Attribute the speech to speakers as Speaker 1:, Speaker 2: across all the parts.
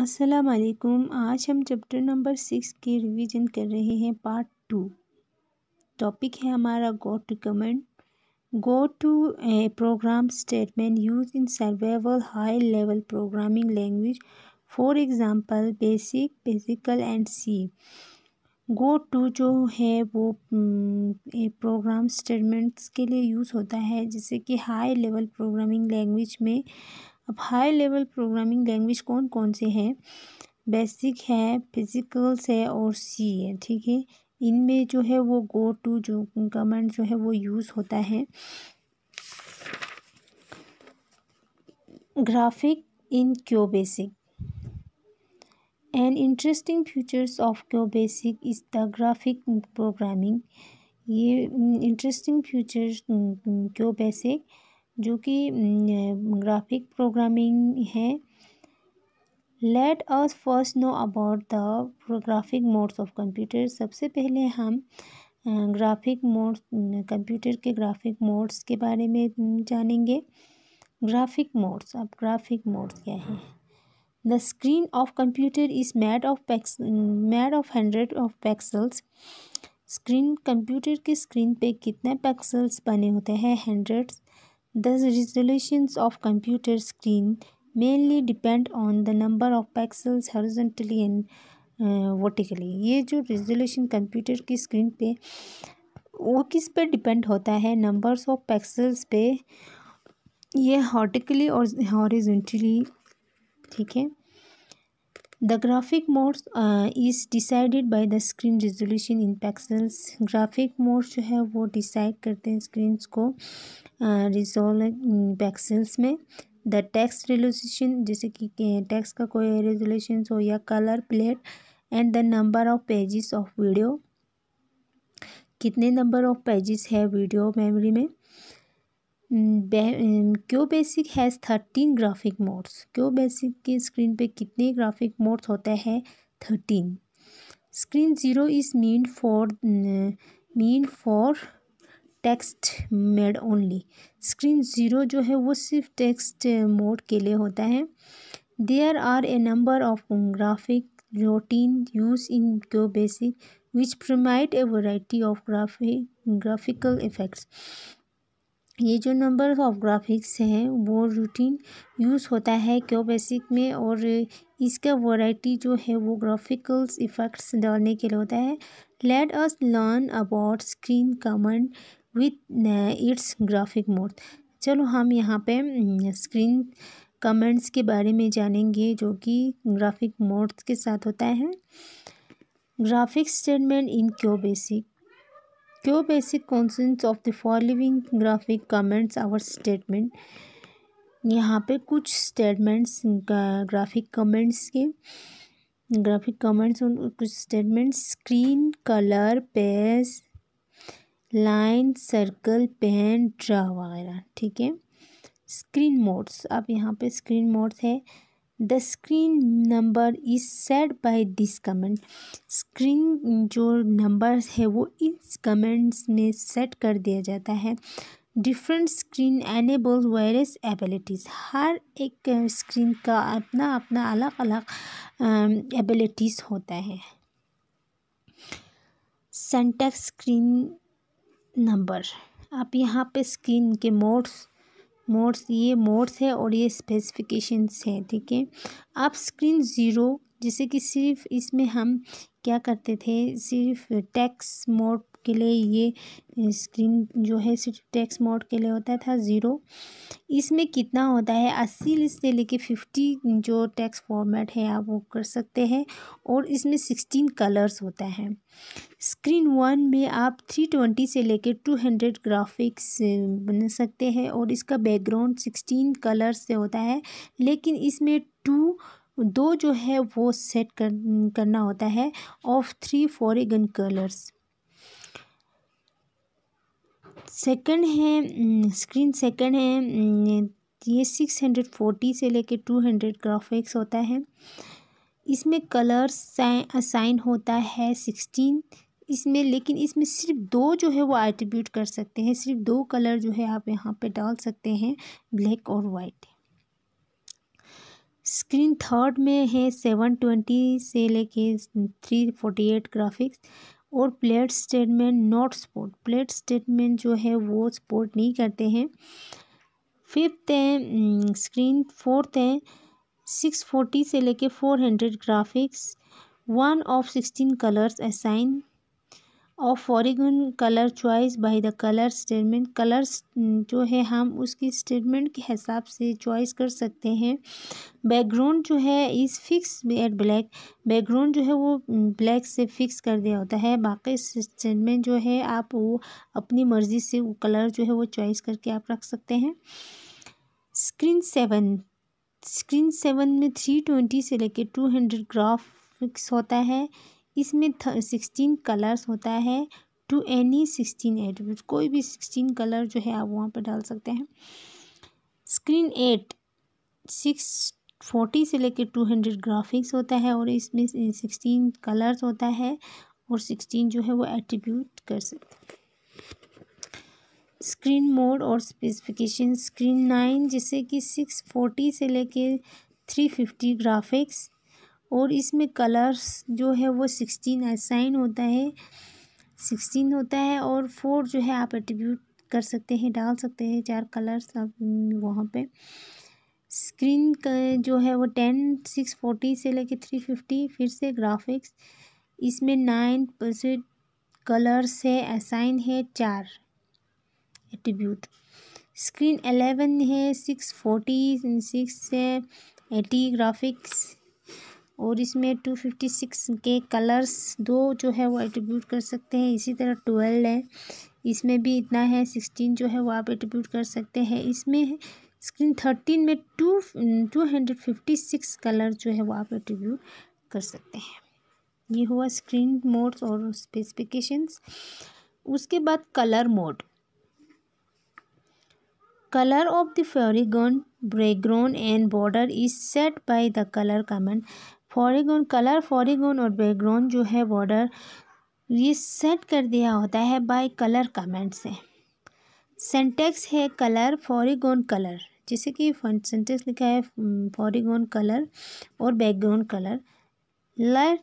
Speaker 1: अस्सलाम वालेकुम आज हम चैप्टर नंबर सिक्स के रिवीजन कर रहे हैं पार्ट टू टॉपिक है हमारा go to comment go to a program statement use in survival high level programming language for example basic basical and C go to जो है वो प्रोग्राम स्टेटमेंट्स के लिए यूज़ होता है जैसे कि हाई लेवल प्रोग्रामिंग लैंग्वेज में अब हाई लेवल प्रोग्रामिंग लैंग्वेज कौन कौन से हैं बेसिक है फिजिकल्स है और सी है ठीक है इनमें जो है वो गो टू जो कमेंट जो है वो यूज़ होता है graphic in QBasic and interesting features of QBasic is the graphic programming ये इंटरेस्टिंग फीचर्स क्यू बेसिक जो कि ग्राफिक प्रोग्रामिंग है let us first know about the graphic modes of computer सबसे पहले हम graphic modes computer के graphic modes के बारे में जानेंगे ग्राफिक मोड्स अब ग्राफिक मोड्स क्या है the screen of computer is made of pix made of hundred of pixels screen computer की स्क्रीन पे कितने पैक्सल्स बने होते हैं hundreds The resolutions of computer screen mainly depend on the number of pixels horizontally and vertically ये जो resolution computer की screen पे वो किस पे डिपेंड होता है नंबर्स ऑफ पिक्सल्स पे ये हॉर्टिकली और हॉरिजेंटली ठीक है The graphic mode uh, is decided by the screen resolution in pixels. Graphic mode जो है वो decide करते हैं screens को uh, resolve pixels में The text resolution जैसे कि text का कोई resolution हो या color plate and the number of pages of video कितने number of pages है video memory में QBasic has thirteen graphic modes QBasic के स्क्रीन पे कितने ग्राफिक मोड्स होते हैं thirteen screen zero is mean for mean for text mode only screen zero जो है वो सिर्फ टेक्स्ट मोड के लिए होता है there are a number of graphic routine used in QBasic which provide a variety of graphic graphical effects ये जो नंबर ऑफ ग्राफिक्स है वो रूटीन यूज़ होता है क्यों बेसिक में और इसका वैरायटी जो है वो ग्राफिकल्स इफ़ेक्ट्स डालने के लिए होता है let us learn about screen command with its graphic mode चलो हम यहाँ पे स्क्रीन हम्म, कमेंट्स के बारे में जानेंगे जो कि ग्राफिक मोड्स के साथ होता है graphic statement in QBasic QBasic consists of the following graphic comments our statement यहाँ पे कुछ स्टेटमेंट्स ग्राफिक कमेंट्स के ग्राफिक कमेंट्स और कुछ statements screen colour page line circle pen draw वगैरह ठीक है स्क्रीन मोड्स अब यहाँ पे स्क्रीन मोड्स है the screen number is set by this comment screen जो नंबर है वो इस कमेंट्स में सेट कर दिया जाता है different screen enable various abilities हर एक स्क्रीन का अपना अपना अलग अलग एबिलिटीज़ होता है सेंटेक्स स्क्रीन नंबर आप यहाँ पे स्क्रीन के मोड्स मोड्स ये मोड्स है और ये स्पेसिफिकेशंस हैं ठीक है आप स्क्रीन ज़ीरो जैसे कि सिर्फ इसमें हम क्या करते थे सिर्फ टेक्स मोड के लिए ये स्क्रीन जो है सिर्फ टेक्स मोड के लिए होता था ज़ीरो इसमें कितना होता है अस्सी से लेके फिफ्टी जो टेक्स फॉर्मेट है आप वो कर सकते हैं और इसमें सिक्सटीन कलर्स होता है स्क्रीन वन में आप थ्री ट्वेंटी से लेके टू हंड्रेड ग्राफिक्स बना सकते हैं और इसका बैकग्राउंड सिक्सटीन कलर्स से होता है लेकिन इसमें टू दो जो है वो सेट कर, करना होता है of three foreground colours second है स्क्रीन हम्म, सेकंड है हम्म, ये सिक्स हंड्रेड फोर्टी से लेके टू हंड्रेड ग्राफिक्स होता है इसमें कलर असाइन होता है सिक्सटीन इसमें लेकिन इसमें सिर्फ दो जो है वो एट्रीब्यूट कर सकते हैं सिर्फ दो कलर जो है आप यहाँ पे डाल सकते हैं ब्लैक और वाइट स्क्रीन थर्ड में है सेवन ट्वेंटी से लेके थ्री फोर्टी एट ग्राफिक्स और palette statement not support palette statement जो है वो सपोर्ट नहीं करते हैं फिफ्थ है स्क्रीन mm, फोर्थ है सिक्स फोर्टी से लेके four hundred graphics one of sixteen colours assign और foreground colour choice by the colour statement colours जो है हम उसकी स्टेटमेंट के हिसाब से चॉइस कर सकते हैं बैकग्राउंड जो है इस फिक्स एट ब्लैक बैकग्राउंड जो है वो ब्लैक mm, से फिक्स कर दिया होता है बाकी स्टेटमेंट जो है आप वो अपनी मर्ज़ी से वो कलर जो है वो चॉइस करके आप रख सकते हैं स्क्रीन सेवन स्क्रीन सेवन में थ्री ट्वेंटी से लेकर टू हंड्रेड ग्राफ फिक्स होता है इसमें सिक्सटीन कलर्स होता है टू एनी सिक्सटीन एट्रीब्यूट कोई भी सिक्सटीन कलर जो है आप वहाँ पर डाल सकते हैं स्क्रीन एट सिक्स फोर्टी से लेकर टू हंड्रेड ग्राफिक्स होता है और इसमें सिक्सटीन कलर्स होता है और सिक्सटीन जो है वो एट्रीब्यूट कर सकते स्क्रीन मोड और स्पेसिफिकेशन स्क्रीन नाइन जिससे कि सिक्स फोर्टी से लेकर थ्री फिफ्टी ग्राफिक्स और इसमें कलर्स जो है वो सिक्सटीन असाइन होता है सिक्सटीन होता है और फोर जो है आप एट्रीब्यूट कर सकते हैं डाल सकते हैं चार कलर्स आप वहाँ पे स्क्रीन का जो है वो टेन सिक्स फोर्टी से लेके थ्री फिफ्टी फिर से ग्राफिक्स इसमें नाइन परसेंट कलर्स है असाइन है चार एट्रीब्यूट स्क्रीन एलेवन है सिक्स फोर्टी सिक्स से एटी ग्राफिक्स और इसमें टू फिफ्टी सिक्स के कलर्स दो जो है वो एट्रीब्यूट कर सकते हैं इसी तरह ट्वेल्व है इसमें भी इतना है सिक्सटीन जो है वो आप एट्रीब्यूट कर सकते हैं इसमें स्क्रीन थर्टीन में two two hundred fifty six colour जो है वो आप एट्रीब्यूट कर सकते हैं ये हुआ स्क्रीन मोड्स और स्पेसिफिकेशंस उसके बाद colour mode colour of the foreground background and border is set by the colour comment foreground colour foreground और बैकग्राउंड जो है बॉर्डर ये सेट कर दिया होता है बाय कलर कमेंट से सेंटेक्स है कलर फॉरेग्राउंड कलर जैसे कि सेंटेक्स लिखा है mm, फॉरेग्राउंड कलर और background colour light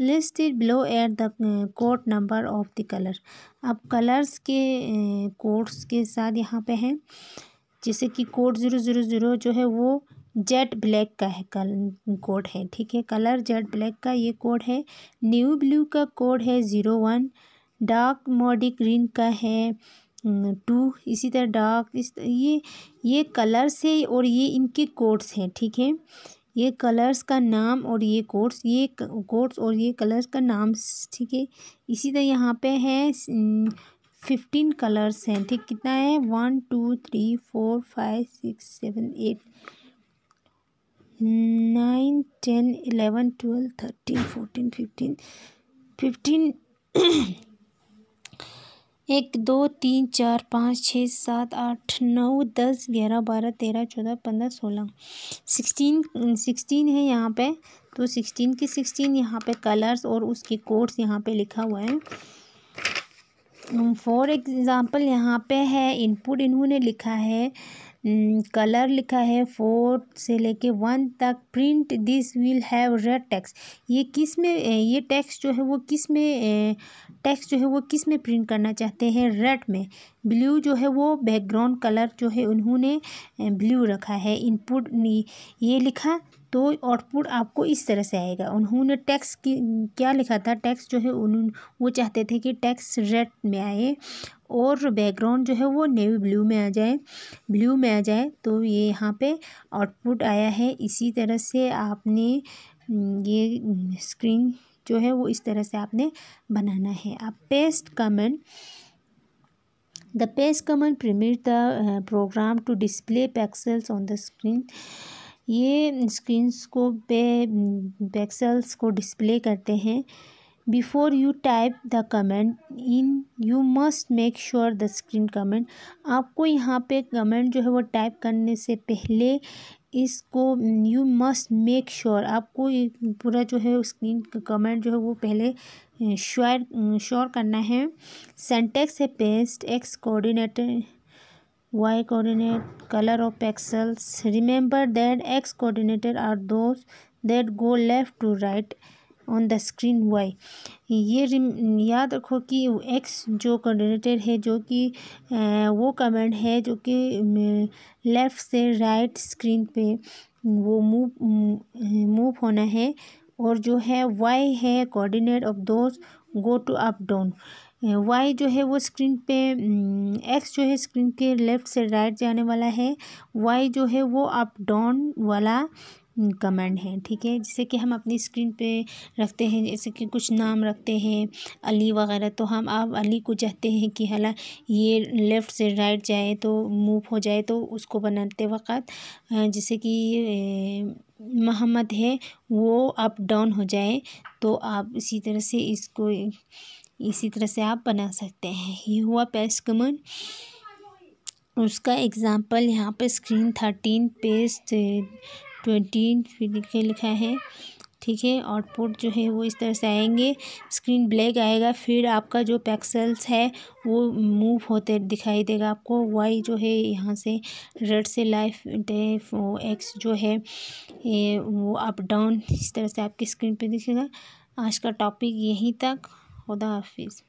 Speaker 1: listed below at the code number of the colour अब कलर्स के कोड्स uh, के साथ यहाँ पे हैं जैसे कि कोड ज़ीरो ज़ीरो ज़ीरो जो है वो जेट ब्लैक का है कल कोड है ठीक है कलर जेट ब्लैक का ये कोड है न्यू ब्लू का कोड है zero one dark moody green का है टू इसी तरह डार्क इस ये ये कलर्स है और ये इनके कोड्स हैं ठीक है ये कलर्स का नाम और ये कोड्स ये कोड्स और ये कलर्स का नाम ठीक है इसी तरह यहाँ पे है फिफ्टीन कलर्स हैं ठीक कितना है one two three four five six seven eight nine ten eleven twelve thirteen fourteen fifteen fifteen एक दो तीन चार पाँच छः सात आठ नौ दस ग्यारह बारह तेरह चौदह पंद्रह सोलह सिक्सटीन सिक्सटीन है यहाँ पे तो सिक्सटीन की सिक्सटीन यहाँ पे कलर्स और उसके कोड्स यहाँ पे लिखा हुआ है फॉर एग्ज़ाम्पल यहाँ पे है इनपुट इन्होंने लिखा है कलर लिखा है फोर से लेके वन तक print this will have red text ये किस में ये टैक्स जो है वो किस में टैक्स जो है वो किस में प्रिंट करना चाहते हैं रेड में ब्लू जो है वो बैकग्राउंड कलर जो है उन्होंने ब्लू रखा है इनपुट ये लिखा तो आउटपुट आपको इस तरह से आएगा उन्होंने टैक्स की क्या लिखा था टैक्स जो है उन वो चाहते थे कि टैक्स रेड में आए और बैकग्राउंड जो है वो नेवी ब्लू में आ जाए ब्लू में आ जाए तो ये यहाँ पे आउटपुट आया है इसी तरह से आपने ये स्क्रीन जो है वो इस तरह से आपने बनाना है आप paste comment the paste comment premier the program to display pixels on the screen ये स्क्रीनस को पे पिक्सेल्स को डिस्प्ले करते हैं before you type the comment in you must make sure the screen comment आपको यहाँ पे कमेंट जो है वो टाइप करने से पहले इसको यू मस्ट मेक श्योर आपको पूरा जो है स्क्रीन कमेंट जो है वो पहले श्योर श्योर करना है सेंटेक्स है paste x coordinator y coordinate color of pixels remember that x coordinator are those that go left to right on the screen Y ये याद रखो कि एक्स जो कोऑर्डिनेटर है जो कि वो कमेंट है जो कि लेफ़्ट से राइट स्क्रीन पे वो मूव मूव होना है और जो है वाई है coordinate of those go to up down Y जो है वो स्क्रीन पे एक्स mm, जो है स्क्रीन के लेफ़्ट से राइट जाने वाला है वाई जो है वो अप डाउन वाला कमेंड mm, है ठीक है जैसे कि हम अपनी स्क्रीन पे रखते हैं जैसे कि कुछ नाम रखते हैं अली वगैरह तो हम आप अली को चाहते हैं कि हला ये लेफ़्ट से राइट जाए तो मूव हो जाए तो उसको बनाते वक्त जैसे कि मोहम्मद है वो अप डाउन हो जाए तो आप इसी तरह से इसको इसी तरह से आप बना सकते हैं ये हुआ कमन उसका एग्ज़ाम्पल यहाँ पे स्क्रीन थर्टीन पेज ट्वेंटीन फिर लिखा है ठीक है आउटपुट जो है वो इस तरह से आएंगे स्क्रीन ब्लैक आएगा फिर आपका जो पैक्सल्स है वो मूव होते दिखाई देगा आपको वाई जो है यहाँ से रेड से लाइफ डेफ एक्स जो है वो अप डाउन इस तरह से आपकी स्क्रीन पे दिखेगा आज का टॉपिक यहीं तक खुदा हाफिज़